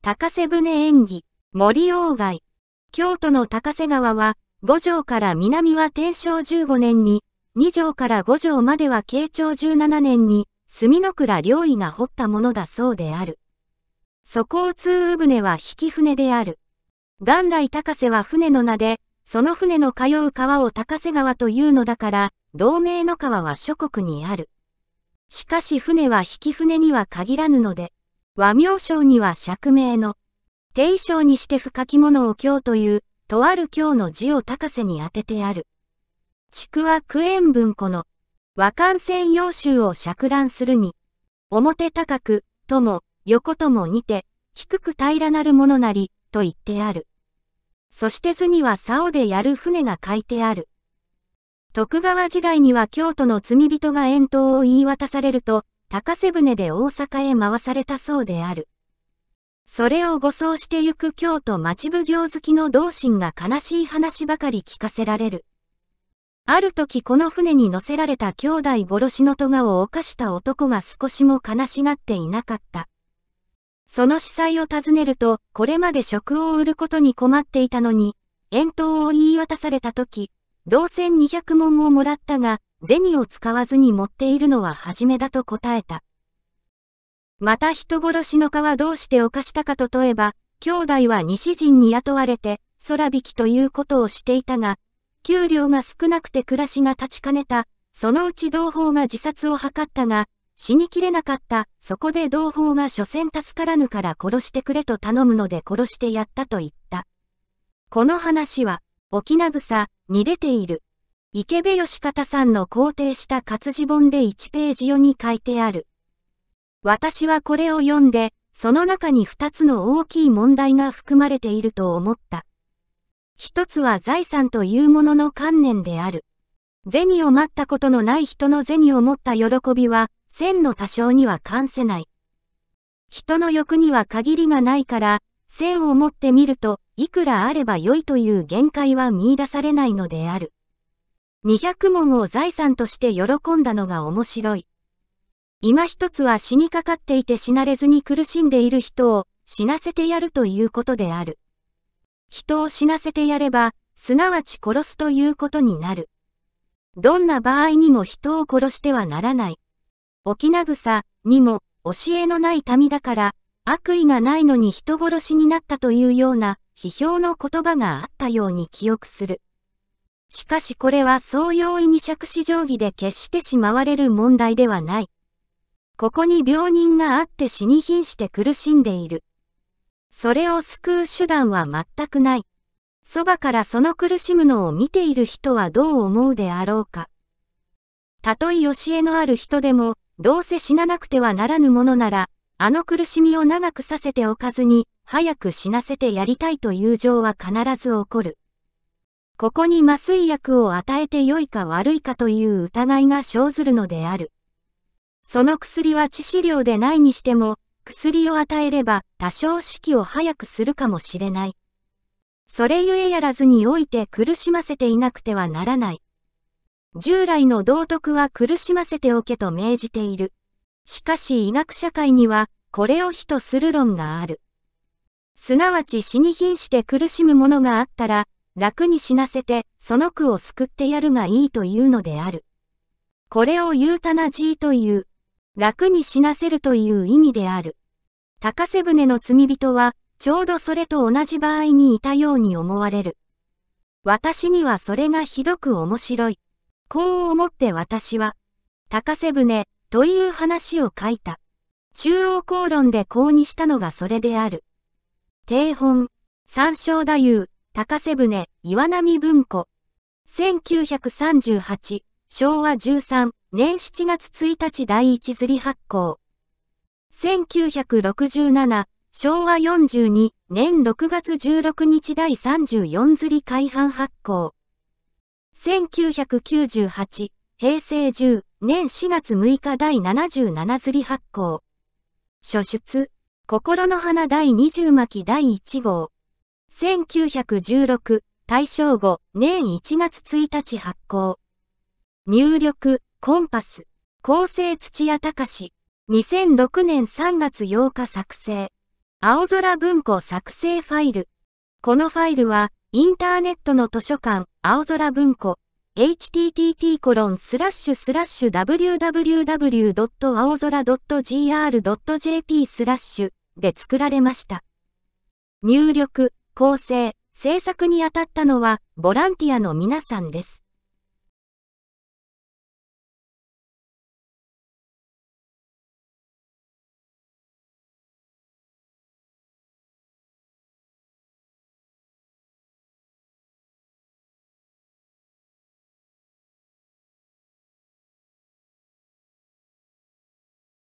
高瀬船演技、森鴎外。京都の高瀬川は、五条から南は天正15年に、二条から五条までは慶長17年に、墨の倉領医が掘ったものだそうである。そこを通船は引き船である。元来高瀬は船の名で、その船の通う川を高瀬川というのだから、同盟の川は諸国にある。しかし船は引き船には限らぬので、和名称には釈明の、定称にして不書き物を今日という、とある今日の字を高瀬に当ててある。地区は区縁文庫の、和漢専用集を釈乱するに、表高く、とも、横ともにて、低く平らなるものなり、と言ってある。そして図には竿でやる船が書いてある。徳川時代には京都の罪人が遠島を言い渡されると、高瀬船で大阪へ回されたそうである。それを護送してゆく京都町奉行好きの同心が悲しい話ばかり聞かせられる。ある時この船に乗せられた兄弟殺しの咎を犯した男が少しも悲しがっていなかった。その司祭を訪ねると、これまで職を売ることに困っていたのに、遠投を言い渡された時、銅線200文をもらったが、銭を使わずに持っているのは初めだと答えた。また人殺しのはどうして犯したかと問えば、兄弟は西人に雇われて、空引きということをしていたが、給料が少なくて暮らしが立ちかねた、そのうち同胞が自殺を図ったが、死にきれなかった、そこで同胞が所詮助からぬから殺してくれと頼むので殺してやったと言った。この話は、沖縄草に出ている。池部義方さんの肯定した活字本で1ページ4に書いてある。私はこれを読んで、その中に2つの大きい問題が含まれていると思った。一つは財産というものの観念である。銭を待ったことのない人の銭を持った喜びは、千の多少には関せない。人の欲には限りがないから、千を持ってみると、いくらあればよいという限界は見出されないのである。200問を財産として喜んだのが面白い。今一つは死にかかっていて死なれずに苦しんでいる人を死なせてやるということである。人を死なせてやれば、すなわち殺すということになる。どんな場合にも人を殺してはならない。沖縄草にも教えのない民だから、悪意がないのに人殺しになったというような批評の言葉があったように記憶する。しかしこれはそう容易に借子定規で決してしまわれる問題ではない。ここに病人があって死に瀕して苦しんでいる。それを救う手段は全くない。そばからその苦しむのを見ている人はどう思うであろうか。たとえ教えのある人でも、どうせ死ななくてはならぬものなら、あの苦しみを長くさせておかずに、早く死なせてやりたいという情は必ず起こる。ここに麻酔薬を与えて良いか悪いかという疑いが生ずるのである。その薬は致死量でないにしても、薬を与えれば多少死期を早くするかもしれない。それゆえやらずにおいて苦しませていなくてはならない。従来の道徳は苦しませておけと命じている。しかし医学社会には、これを非とする論がある。すなわち死に瀕して苦しむものがあったら、楽に死なせて、その句を救ってやるがいいというのである。これをユータナジーという、楽に死なせるという意味である。高瀬船の罪人は、ちょうどそれと同じ場合にいたように思われる。私にはそれがひどく面白い。こう思って私は、高瀬船、という話を書いた。中央公論でこうにしたのがそれである。定本、照だ言夫。高瀬船、岩波文庫。1938、昭和13年7月1日第1釣り発行。1967、昭和42年6月16日第34釣り開版発行。1998、平成10年4月6日第77釣り発行。初出、心の花第20巻第1号。1916大正後年1月1日発行。入力コンパス構成土屋隆2006年3月8日作成。青空文庫作成ファイル。このファイルはインターネットの図書館青空文庫 http コロンスラッシュスラッシュ www. 青空 .gr.jp スラッシュで作られました。入力構成、制作にあたったのはボランティアの皆さんです。